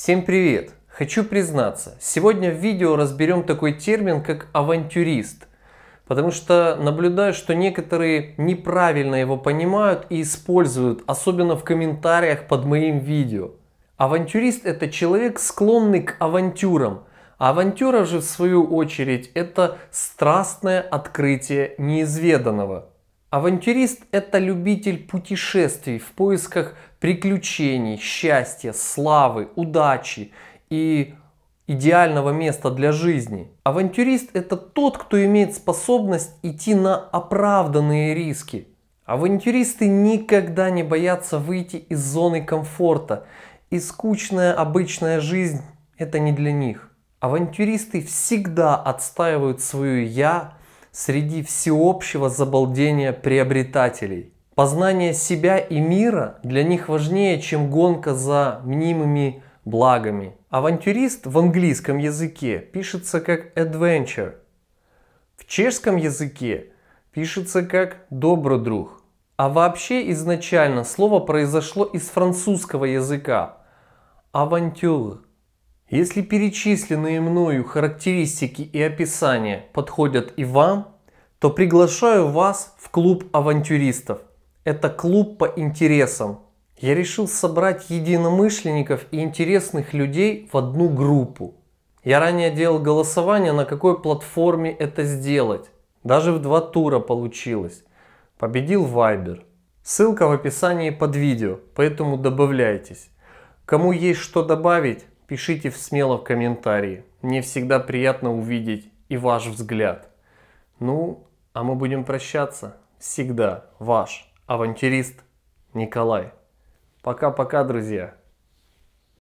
Всем привет! Хочу признаться, сегодня в видео разберем такой термин, как авантюрист, потому что наблюдаю, что некоторые неправильно его понимают и используют, особенно в комментариях под моим видео. Авантюрист – это человек, склонный к авантюрам, а авантюра же, в свою очередь, это страстное открытие неизведанного – Авантюрист – это любитель путешествий в поисках приключений, счастья, славы, удачи и идеального места для жизни. Авантюрист – это тот, кто имеет способность идти на оправданные риски. Авантюристы никогда не боятся выйти из зоны комфорта, и скучная обычная жизнь – это не для них. Авантюристы всегда отстаивают свою «я», среди всеобщего забалдения приобретателей. Познание себя и мира для них важнее, чем гонка за мнимыми благами. Авантюрист в английском языке пишется как adventure, в чешском языке пишется как добродруг. А вообще изначально слово произошло из французского языка авантюр если перечисленные мною характеристики и описания подходят и вам, то приглашаю вас в клуб авантюристов. Это клуб по интересам. Я решил собрать единомышленников и интересных людей в одну группу. Я ранее делал голосование, на какой платформе это сделать. Даже в два тура получилось. Победил Viber. Ссылка в описании под видео, поэтому добавляйтесь. Кому есть что добавить, Пишите смело в комментарии. Мне всегда приятно увидеть и ваш взгляд. Ну, а мы будем прощаться. Всегда ваш авантюрист Николай. Пока-пока, друзья.